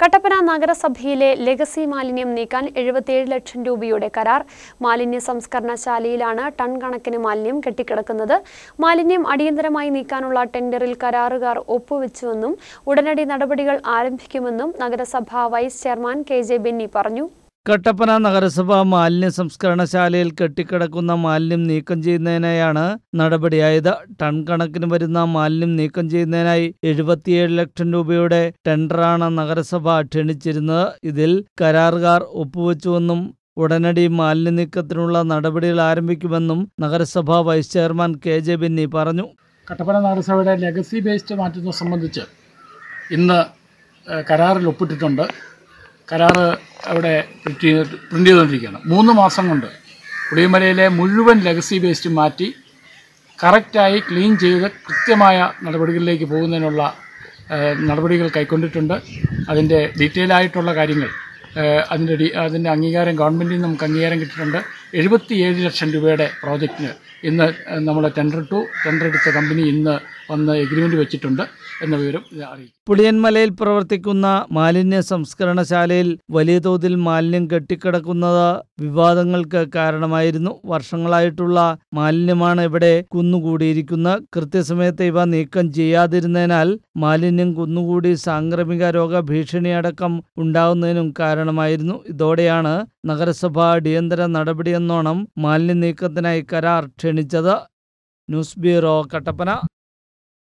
കട്ടപ്പന നഗരസഭയിലെ ലെഗസി മാലിന്യം നീക്കാൻ എഴുപത്തിയേഴ് ലക്ഷം രൂപയുടെ കരാർ മാലിന്യ സംസ്കരണശാലയിലാണ് ടൺ കണക്കിന് മാലിന്യം കെട്ടിക്കിടക്കുന്നത് മാലിന്യം അടിയന്തരമായി നീക്കാനുള്ള ടെൻഡറിൽ കരാറുകാർ ഒപ്പുവെച്ചുവെന്നും ഉടനടി നടപടികൾ ആരംഭിക്കുമെന്നും നഗരസഭാ vice chairman K J Benny പറഞ്ഞു കട്ടപ്പന നഗരസഭ മാലിന്യ സംസ്കരണശാലയിൽ കെട്ടിക്കിടക്കുന്ന മാലിന്യം നീക്കം ചെയ്യുന്നതിനായാണ് നടപടിയായത് ടൺ കണക്കിന് വരുന്ന മാലിന്യം നീക്കം ചെയ്യുന്നതിനായി എഴുപത്തിയേഴ് ലക്ഷം രൂപയുടെ ടെൻഡറാണ് നഗരസഭ ക്ഷണിച്ചിരുന്നത് ഇതിൽ കരാറുകാർ ഒപ്പുവെച്ചുവെന്നും ഉടനടി മാലിന്യ നീക്കത്തിനുള്ള നടപടികൾ ആരംഭിക്കുമെന്നും നഗരസഭ vice chairman K J Binny പറഞ്ഞു കട്ടപ്പന നഗരസഭയുടെ ലെഗസി ബേസ്ഡ് മാറ്റുന്നത് സംബന്ധിച്ച് ഇന്ന് കരാറിൽ ഒപ്പിട്ടിട്ടുണ്ട് കരാറ് അവിടെ പ്രിന്റ് പ്രിൻ്റ് ചെയ്തുകൊണ്ടിരിക്കുകയാണ് മൂന്ന് മാസം കൊണ്ട് പുളിയമലയിലെ മുഴുവൻ ലെഗസി വേസ്റ്റ് മാറ്റി കറക്റ്റായി ക്ലീൻ ചെയ്ത് കൃത്യമായ നടപടികളിലേക്ക് പോകുന്നതിനുള്ള നടപടികൾ കൈക്കൊണ്ടിട്ടുണ്ട് അതിൻ്റെ ഡീറ്റെയിൽ ആയിട്ടുള്ള കാര്യങ്ങൾ അതിൻ്റെ അതിൻ്റെ അംഗീകാരം ഗവൺമെൻറ്റിൽ നിന്ന് നമുക്ക് അംഗീകാരം കിട്ടിയിട്ടുണ്ട് എഴുപത്തിയേഴ് ലക്ഷം രൂപയുടെ പ്രോജക്റ്റിന് ഇന്ന് നമ്മൾ ടെൻഡർ ടു ടെൻഡർ എടുത്ത കമ്പനി ഇന്ന് വന്ന് എഗ്രിമെൻ്റ് വെച്ചിട്ടുണ്ട് എന്ന വിവരം അറിയിക്കും പുളിയൻമലയിൽ പ്രവർത്തിക്കുന്ന മാലിന്യ സംസ്കരണശാലയിൽ വലിയ തോതിൽ മാലിന്യം കെട്ടിക്കിടക്കുന്നത് വിവാദങ്ങൾക്ക് കാരണമായിരുന്നു വർഷങ്ങളായിട്ടുള്ള മാലിന്യമാണ് ഇവിടെ കുന്നുകൂടിയിരിക്കുന്നത് കൃത്യസമയത്ത് ഇവ നീക്കം ചെയ്യാതിരുന്നതിനാൽ മാലിന്യം കുന്നുകൂടി സാംക്രമിക രോഗ ഭീഷണിയടക്കം ഉണ്ടാകുന്നതിനും കാരണമായിരുന്നു ഇതോടെയാണ് നഗരസഭ അടിയന്തര നടപടിയെന്നോണം മാലിന്യ നീക്കത്തിനായി കരാർ ക്ഷണിച്ചത് ന്യൂസ് ബ്യൂറോ കട്ടപ്പന